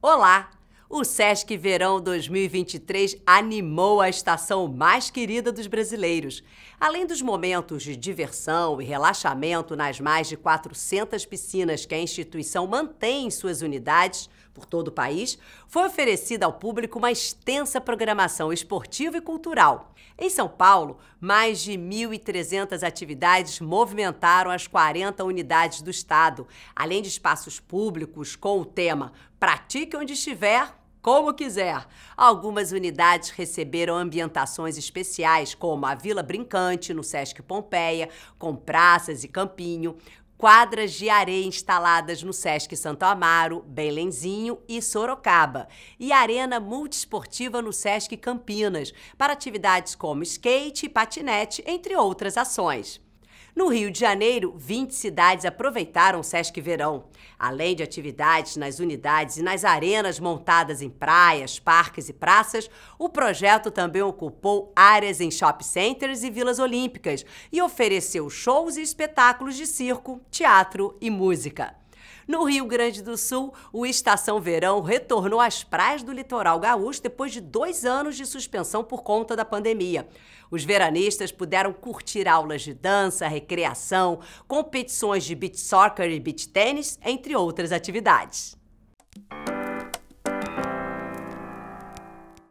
Olá! O SESC Verão 2023 animou a estação mais querida dos brasileiros. Além dos momentos de diversão e relaxamento nas mais de 400 piscinas que a instituição mantém em suas unidades, por todo o país, foi oferecida ao público uma extensa programação esportiva e cultural. Em São Paulo, mais de 1.300 atividades movimentaram as 40 unidades do Estado, além de espaços públicos com o tema Pratique onde estiver, como quiser. Algumas unidades receberam ambientações especiais, como a Vila Brincante, no Sesc Pompeia, com praças e campinho, quadras de areia instaladas no Sesc Santo Amaro, Belenzinho e Sorocaba, e arena multiesportiva no Sesc Campinas, para atividades como skate e patinete, entre outras ações. No Rio de Janeiro, 20 cidades aproveitaram o Sesc Verão. Além de atividades nas unidades e nas arenas montadas em praias, parques e praças, o projeto também ocupou áreas em shopping centers e vilas olímpicas e ofereceu shows e espetáculos de circo, teatro e música. No Rio Grande do Sul, o Estação Verão retornou às praias do litoral gaúcho depois de dois anos de suspensão por conta da pandemia. Os veranistas puderam curtir aulas de dança, recreação, competições de beach soccer e beach tênis, entre outras atividades.